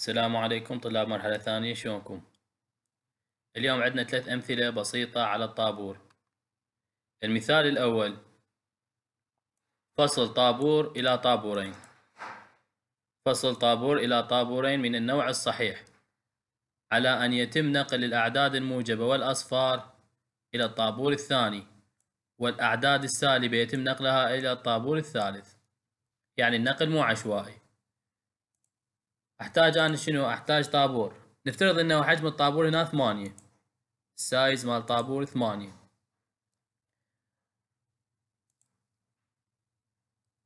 السلام عليكم طلاب مرحلة ثانية شلونكم؟ اليوم عندنا ثلاث أمثلة بسيطة على الطابور المثال الأول فصل طابور إلى طابورين فصل طابور إلى طابورين من النوع الصحيح على أن يتم نقل الأعداد الموجبة والأصفار إلى الطابور الثاني والأعداد السالبة يتم نقلها إلى الطابور الثالث يعني النقل مو عشوائي احتاج انا شنو احتاج طابور نفترض انه حجم الطابور هنا ثمانية السايز مال طابور ثمانية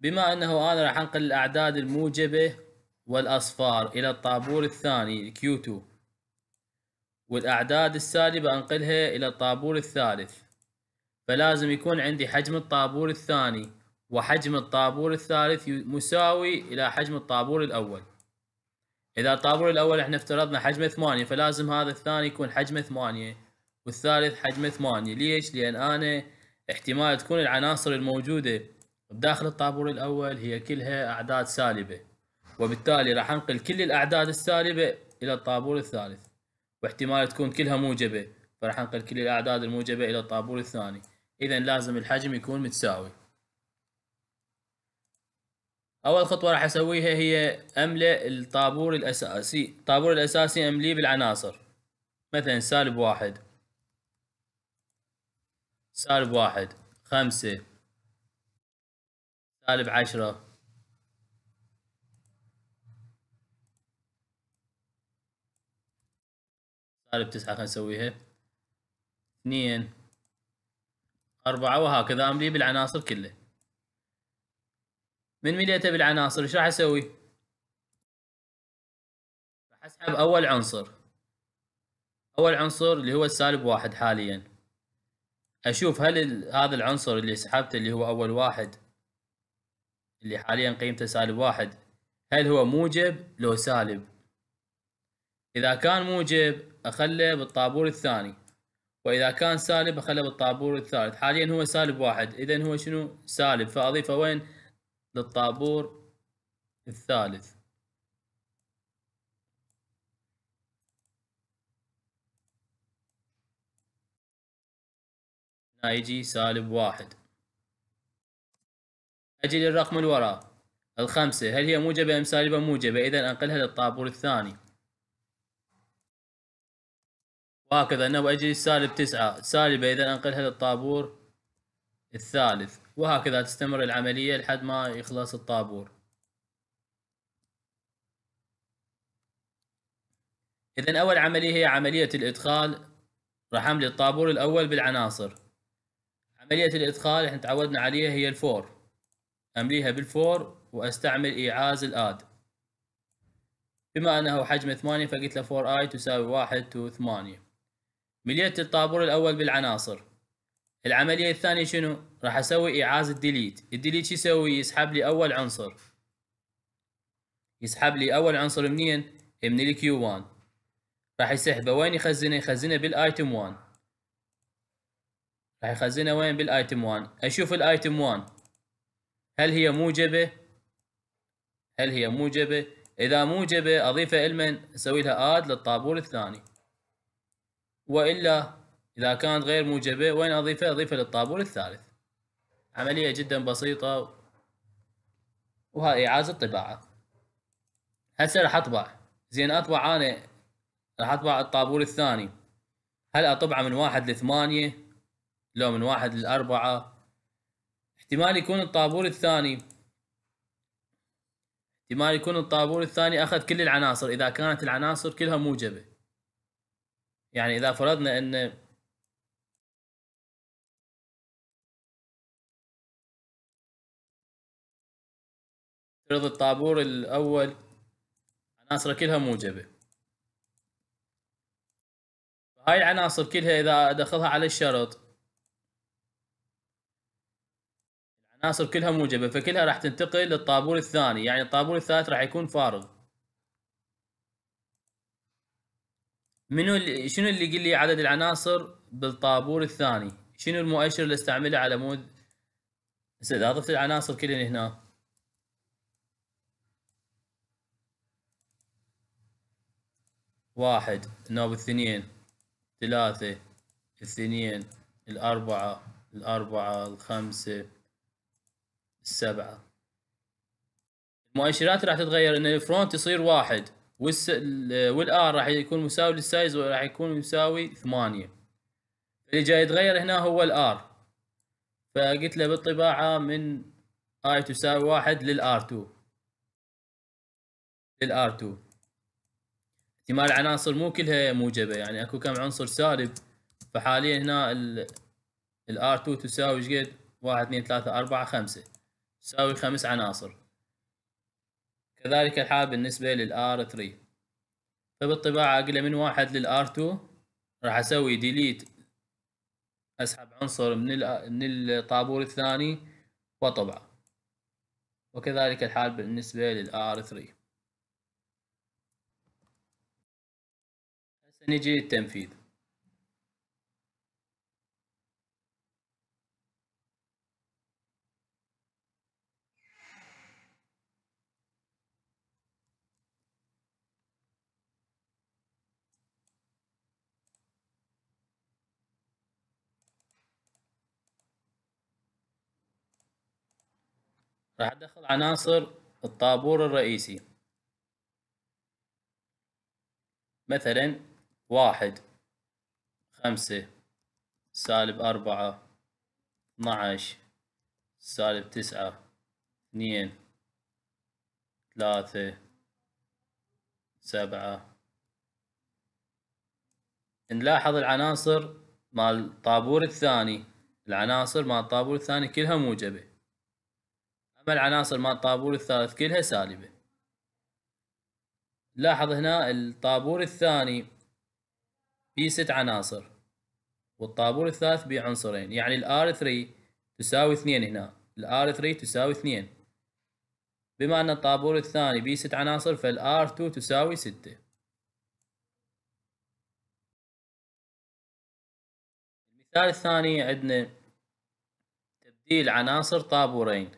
بما انه انا راح انقل الاعداد الموجبة والاصفار الى الطابور الثاني Q2 والاعداد السالبة انقلها الى الطابور الثالث فلازم يكون عندي حجم الطابور الثاني وحجم الطابور الثالث مساوي الى حجم الطابور الاول اذا الطابور الاول احنا افترضنا حجمه ثمانية فلازم هذا الثاني يكون حجمه ثمانية والثالث حجمه ثمانية ليش؟ لان انا احتمال تكون العناصر الموجودة بداخل الطابور الاول هي كلها اعداد سالبة وبالتالي راح انقل كل الاعداد السالبة الى الطابور الثالث واحتمال تكون كلها موجبة فراح انقل كل الاعداد الموجبة الى الطابور الثاني اذا لازم الحجم يكون متساوي أول خطوة راح أسويها هي أملأ الطابور الأساسي الطابور الأساسي أمليه بالعناصر مثلا سالب واحد سالب واحد خمسة سالب عشرة سالب تسعة خلينا نسويها اثنين أربعة وهكذا أمليه بالعناصر كلها من مليته بالعناصر ايش راح اسوي؟ راح اسحب اول عنصر اول عنصر اللي هو السالب واحد حاليا اشوف هل هذا العنصر اللي سحبته اللي هو اول واحد اللي حاليا قيمته سالب واحد هل هو موجب لو سالب اذا كان موجب اخله بالطابور الثاني واذا كان سالب اخله بالطابور الثالث حاليا هو سالب واحد اذا هو شنو سالب فاضيفه وين للطابور الثالث هنا يجي سالب واحد أجي للرقم اللي الخمسة هل هي موجبة أم سالبة موجبة إذا أنقلها للطابور الثاني وهكذا نوع أجي للسالب تسعة سالبة إذا أنقلها للطابور الثالث وهكذا تستمر العملية لحد ما يخلص الطابور إذا أول عملية هي عملية الإدخال راح أملي الطابور الأول بالعناصر عملية الإدخال احنا تعودنا عليها هي الفور أمليها بالفور وأستعمل إعاز الآد بما أنه حجم ثمانية فقلت له فور آي تساوي واحد تو ثمانية مليت الطابور الأول بالعناصر العمليه الثانيه شنو راح اسوي اعاز الديليت الديليت شو يسوي يسحب لي اول عنصر يسحب لي اول عنصر منين من الكيو 1 راح يسحبه وين يخزنه يخزنه بالايتم 1 راح يخزنه وين بالايتم 1 اشوف الايتم 1 هل هي موجبه هل هي موجبه اذا موجبه اضيفها المن اسوي لها اد للطابور الثاني والا إذا كانت غير موجبة وين أضيفها؟ أضيفها للطابور الثالث عملية جدا بسيطة وهاي إعادة طباعة هسه راح أطبع زين أطبع أنا راح أطبع الطابور الثاني هل أطبعه من واحد لثمانية؟ لو من واحد لأربعة احتمال يكون الطابور الثاني احتمال يكون الطابور الثاني أخذ كل العناصر إذا كانت العناصر كلها موجبة يعني إذا فرضنا أن افترض الطابور الأول عناصره كلها موجبة هاي العناصر كلها إذا أدخلها على الشرط العناصر كلها موجبة فكلها راح تنتقل للطابور الثاني يعني الطابور الثالث راح يكون فارغ منو اللي شنو اللي يقول لي عدد العناصر بالطابور الثاني شنو المؤشر اللي استعمله على مود اذا اضفت العناصر كلها هنا واحد ناب اثنين ثلاثة اثنين الأربعة الأربعة الخمسة السبعة المؤشرات راح تتغير ان الفرونت يصير واحد والس... والآر راح يكون مساوي للسايز وراح يكون مساوي ثمانية اللي جاي يتغير هنا هو الآر فقلت له بالطباعة من اي تساوي واحد للآر تو للآر تو احتمال العناصر مو كلها موجبه يعني اكو كم عنصر سالب فحاليا هنا ال الار 2 تساوي ايش قد؟ 1 2 3 4 5 تساوي خمس عناصر كذلك الحال بالنسبه للار 3 فبالطباعه اقله من واحد للار 2 راح اسوي ديليت اسحب عنصر من من الطابور الثاني وطبعه وكذلك الحال بالنسبه للار 3 نجي للتنفيذ راح ادخل عناصر الطابور الرئيسي مثلا واحد خمسة سالب أربعة اثناش سالب تسعة اثنين ثلاثة سبعة نلاحظ العناصر مال الطابور الثاني العناصر مال الطابور الثاني كلها موجبة أما العناصر مال الطابور الثالث كلها سالبة لاحظ هنا الطابور الثاني بي ست عناصر والطابور الثالث بي عنصرين يعني الار 3 تساوي 2 هنا الار 3 تساوي 2 بما أن الطابور الثاني بي ست عناصر فالار 2 تساوي 6 المثال الثاني عندنا تبديل عناصر طابورين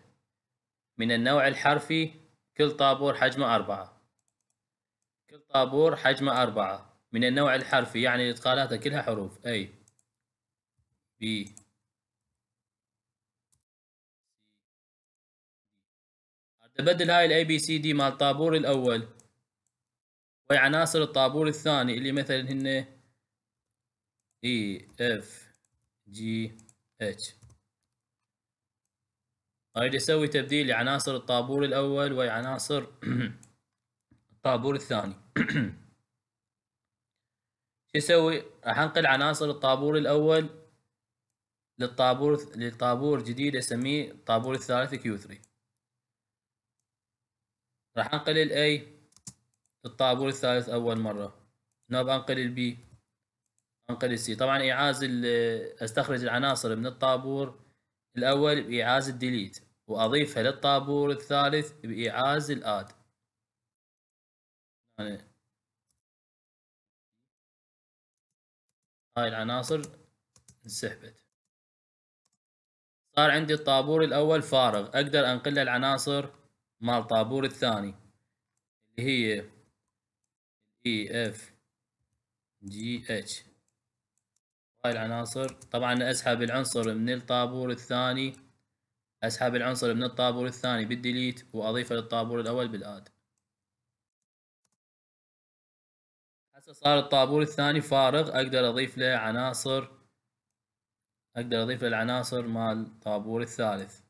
من النوع الحرفي كل طابور حجمه أربعة كل طابور حجمه أربعة من النوع الحرفي يعني إدخالاتها كلها حروف أي بي تبدل هاي الاي بي سي دي مال الطابور الاول وهي عناصر الطابور الثاني اللي مثلا هن اي اف e جي اتش اريد اسوي تبديل لعناصر الطابور الاول وهي عناصر الطابور الثاني يسوي راح انقل عناصر الطابور الاول للطابور للطابور جديد اسميه الطابور الثالث Q3 راح انقل ال A للطابور الثالث اول مرة نوب انقل ال B انقل ال C طبعا اعاز استخرج العناصر من الطابور الاول باعاز الديليت واضيفها للطابور الثالث باعاز الاد يعني هاي العناصر انسحبت صار عندي الطابور الأول فارغ أقدر أنقله العناصر مال الطابور الثاني اللي هي E اف جي اتش هاي العناصر طبعا أسحب العنصر من الطابور الثاني أسحب العنصر من الطابور الثاني بالديليت وأضيفه للطابور الأول بالآد هسه صار الطابور الثاني فارغ اقدر اضيف له عناصر اقدر اضيف له العناصر مال الطابور الثالث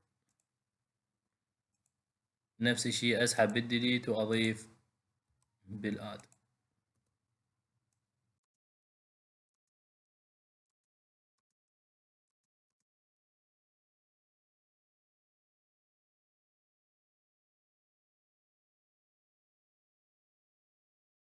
نفس الشيء اسحب بالديليت واضيف بالاد